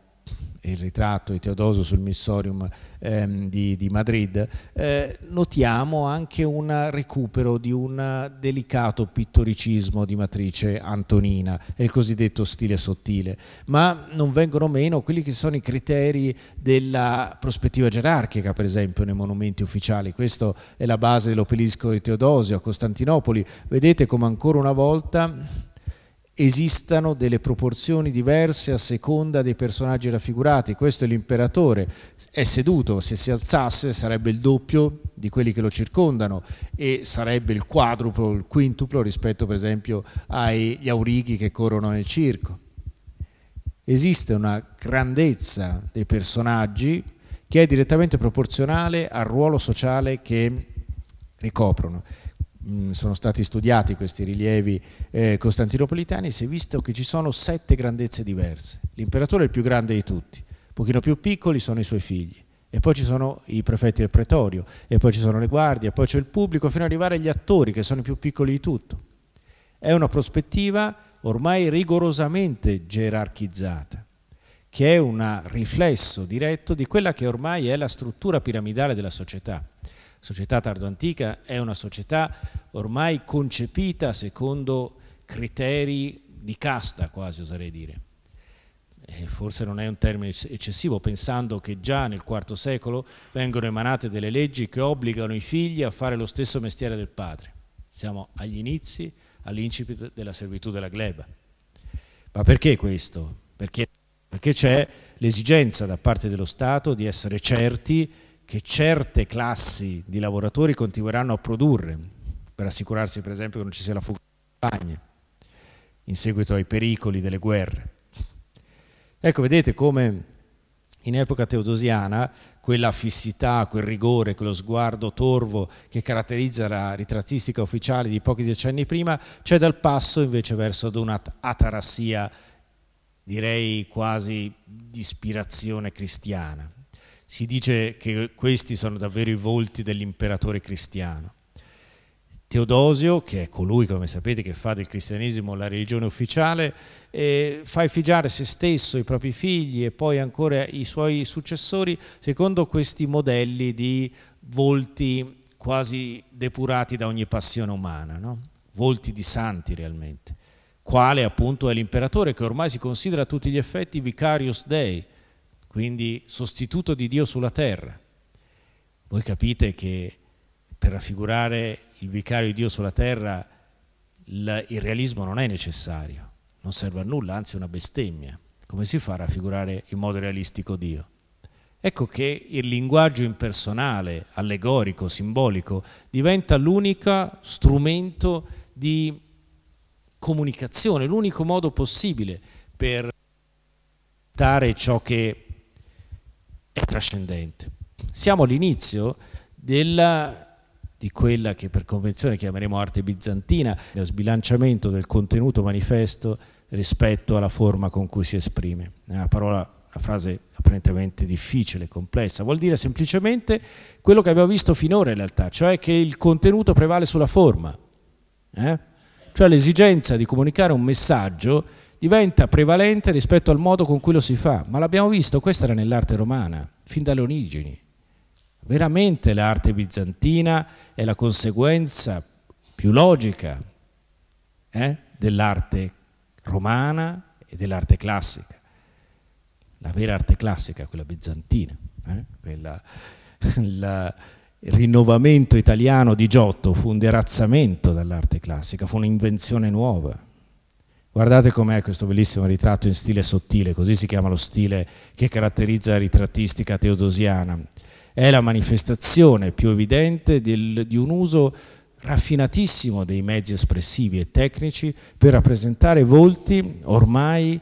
Speaker 1: il ritratto di Teodosio sul Missorium ehm, di, di, Madrid, eh, notiamo anche un recupero di un delicato pittoricismo di matrice antonina, il cosiddetto stile sottile, ma non vengono meno quelli che sono i criteri della prospettiva gerarchica, per esempio, nei monumenti ufficiali. Questa è la base dell'opelisco di Teodosio a Costantinopoli. Vedete come ancora una volta esistano delle proporzioni diverse a seconda dei personaggi raffigurati. Questo è l'imperatore, è seduto, se si alzasse sarebbe il doppio di quelli che lo circondano e sarebbe il quadruplo, il quintuplo rispetto per esempio agli aurighi che corrono nel circo. Esiste una grandezza dei personaggi che è direttamente proporzionale al ruolo sociale che ricoprono. Mm, sono stati studiati questi rilievi eh, costantinopolitani, si è visto che ci sono sette grandezze diverse. L'imperatore è il più grande di tutti, pochino più piccoli sono i suoi figli, e poi ci sono i prefetti del pretorio, e poi ci sono le guardie, e poi c'è il pubblico, fino ad arrivare agli attori che sono i più piccoli di tutto. È una prospettiva ormai rigorosamente gerarchizzata, che è un riflesso diretto di quella che ormai è la struttura piramidale della società società tardoantica è una società ormai concepita secondo criteri di casta, quasi oserei dire. E eh, forse non è un termine eccessivo, pensando che già nel IV secolo vengono emanate delle leggi che obbligano i figli a fare lo stesso mestiere del padre. Siamo agli inizi, all'incipit della servitù della gleba. Ma perché questo? Perché, perché c'è l'esigenza da parte dello Stato di essere certi che certe classi di lavoratori continueranno a produrre per assicurarsi per esempio che non ci sia la fuga in Spagna in seguito ai pericoli delle guerre. Ecco, vedete come in epoca teodosiana quella fissità, quel rigore, quello sguardo torvo che caratterizza la ritrattistica ufficiale di pochi decenni prima, c'è dal passo invece verso ad una atarassia, direi quasi di ispirazione cristiana. Si dice che questi sono davvero i volti dell'imperatore cristiano. Teodosio, che è colui, come sapete, che fa del cristianesimo la religione ufficiale, eh, fa effigiare se stesso, i propri figli e poi ancora i suoi successori secondo questi modelli di volti quasi depurati da ogni passione umana, no? volti di santi realmente, quale appunto è l'imperatore che ormai si considera a tutti gli effetti vicarius dei, quindi sostituto di Dio sulla terra. Voi capite che per raffigurare il vicario di Dio sulla terra il realismo non è necessario, non serve a nulla, anzi è una bestemmia. Come si fa a raffigurare in modo realistico Dio? Ecco che il linguaggio impersonale, allegorico, simbolico, diventa l'unico strumento di comunicazione, l'unico modo possibile per dare ciò che è trascendente. Siamo all'inizio della, di quella che per convenzione chiameremo arte bizantina, lo sbilanciamento del contenuto manifesto rispetto alla forma con cui si esprime. È una parola una frase apparentemente difficile, complessa, vuol dire semplicemente quello che abbiamo visto finora in realtà, cioè che il contenuto prevale sulla forma, eh? cioè l'esigenza di comunicare un messaggio diventa prevalente rispetto al modo con cui lo si fa, ma l'abbiamo visto, questa era nell'arte romana, fin dalle origini. Veramente l'arte bizantina è la conseguenza più logica eh, dell'arte romana e dell'arte classica. La vera arte classica quella bizantina, eh, quella, la, il rinnovamento italiano di Giotto fu un derazzamento dall'arte classica, fu un'invenzione nuova. Guardate com'è questo bellissimo ritratto in stile sottile, così si chiama lo stile che caratterizza la ritrattistica teodosiana. È la manifestazione più evidente del, di un uso raffinatissimo dei mezzi espressivi e tecnici per rappresentare volti ormai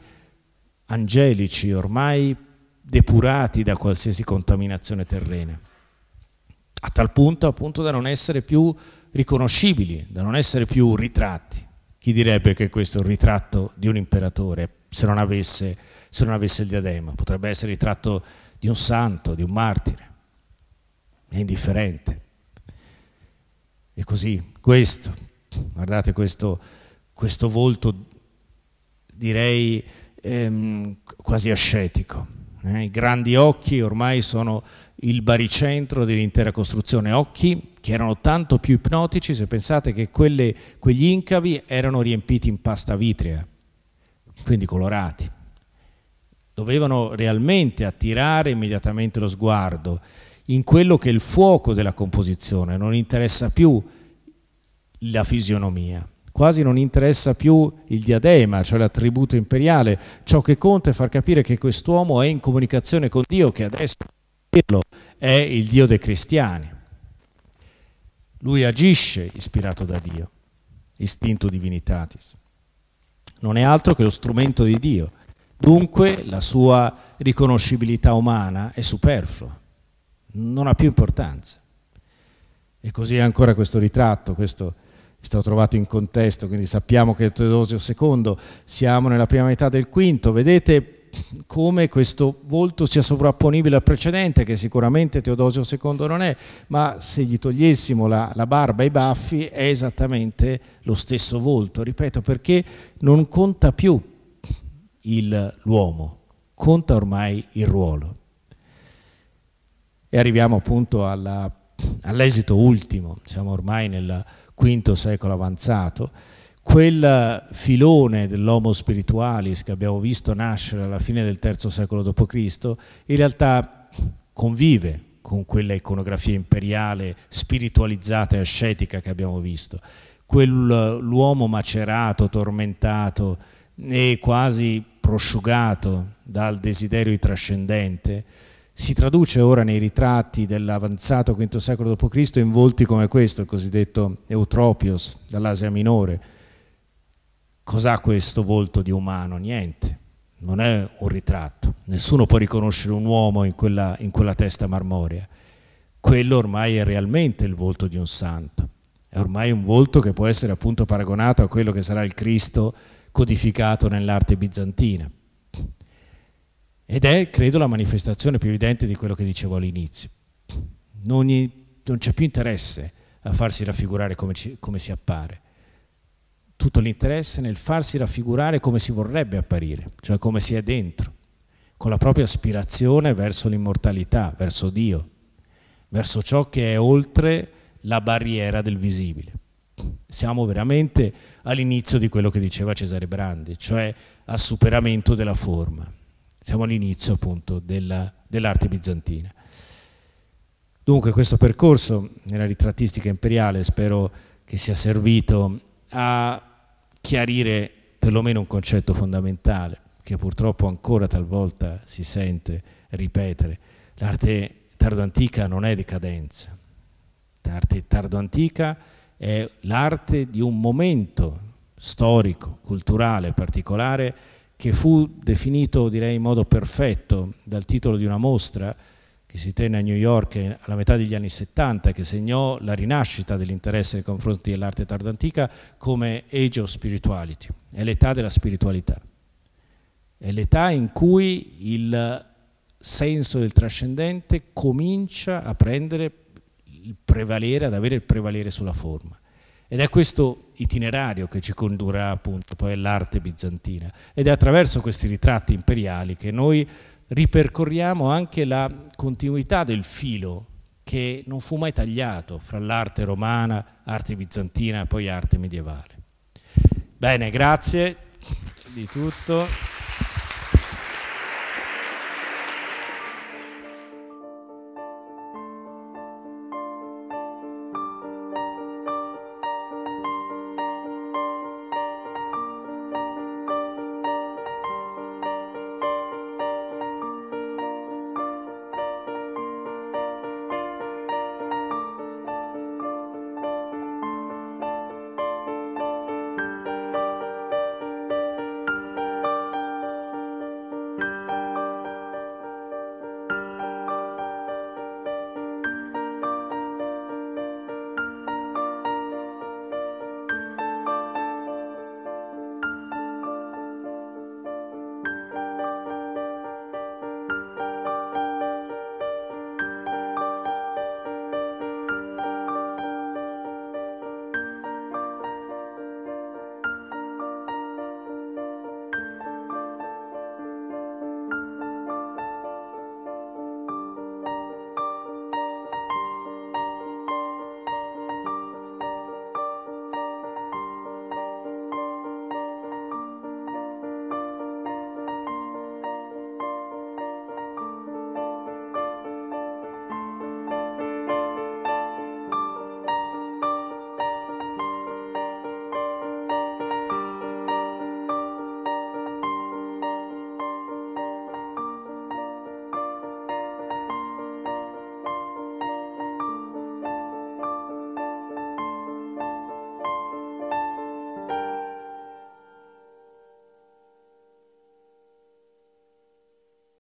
Speaker 1: angelici, ormai depurati da qualsiasi contaminazione terrena, a tal punto appunto da non essere più riconoscibili, da non essere più ritratti. Chi direbbe che questo è un ritratto di un imperatore se non avesse, se non avesse il diadema? Potrebbe essere il ritratto di un santo, di un martire. È indifferente. E così, questo, guardate questo, questo volto, direi ehm, quasi ascetico. Eh? I grandi occhi ormai sono il baricentro dell'intera costruzione, occhi che erano tanto più ipnotici se pensate che quelle, quegli incavi erano riempiti in pasta vitrea, quindi colorati. Dovevano realmente attirare immediatamente lo sguardo in quello che è il fuoco della composizione, non interessa più la fisionomia, quasi non interessa più il diadema, cioè l'attributo imperiale, ciò che conta è far capire che quest'uomo è in comunicazione con Dio che adesso dirlo, è il Dio dei cristiani. Lui agisce ispirato da Dio, istinto divinitatis. Non è altro che lo strumento di Dio. Dunque la sua riconoscibilità umana è superflua, non ha più importanza. E così è ancora questo ritratto, questo è stato trovato in contesto, quindi sappiamo che Teodosio II, siamo nella prima metà del V, vedete come questo volto sia sovrapponibile al precedente, che sicuramente Teodosio II non è, ma se gli togliessimo la, la barba e i baffi è esattamente lo stesso volto, ripeto, perché non conta più l'uomo, conta ormai il ruolo. E arriviamo appunto all'esito ultimo, siamo ormai nel V secolo avanzato, quel filone dell'homo spiritualis che abbiamo visto nascere alla fine del III secolo d.C., in realtà convive con quella iconografia imperiale spiritualizzata e ascetica che abbiamo visto. Quell'uomo macerato, tormentato e quasi prosciugato dal desiderio di trascendente, si traduce ora nei ritratti dell'avanzato V secolo d.C. in volti come questo, il cosiddetto Eutropios dall'Asia Minore, Cos'ha questo volto di umano? Niente, non è un ritratto. Nessuno può riconoscere un uomo in quella, in quella testa marmorea. Quello ormai è realmente il volto di un santo. È ormai un volto che può essere appunto paragonato a quello che sarà il Cristo codificato nell'arte bizantina. Ed è, credo, la manifestazione più evidente di quello che dicevo all'inizio. Non, non c'è più interesse a farsi raffigurare come, ci, come si appare tutto l'interesse nel farsi raffigurare come si vorrebbe apparire, cioè come si è dentro, con la propria aspirazione verso l'immortalità, verso Dio, verso ciò che è oltre la barriera del visibile. Siamo veramente all'inizio di quello che diceva Cesare Brandi, cioè al superamento della forma. Siamo all'inizio appunto della, dell'arte bizantina. Dunque questo percorso nella ritrattistica imperiale spero che sia servito a chiarire perlomeno un concetto fondamentale che purtroppo ancora talvolta si sente ripetere. L'arte tardoantica non è decadenza, l'arte tardoantica è l'arte di un momento storico, culturale, particolare, che fu definito direi in modo perfetto dal titolo di una mostra che si tenne a New York alla metà degli anni 70, che segnò la rinascita dell'interesse nei confronti dell'arte tardantica come Age of Spirituality, è l'età della spiritualità, è l'età in cui il senso del trascendente comincia a prendere il prevalere, ad avere il prevalere sulla forma. Ed è questo itinerario che ci condurrà appunto poi all'arte bizantina ed è attraverso questi ritratti imperiali che noi ripercorriamo anche la continuità del filo che non fu mai tagliato fra l'arte romana, arte bizantina e poi arte medievale. Bene, grazie di tutto.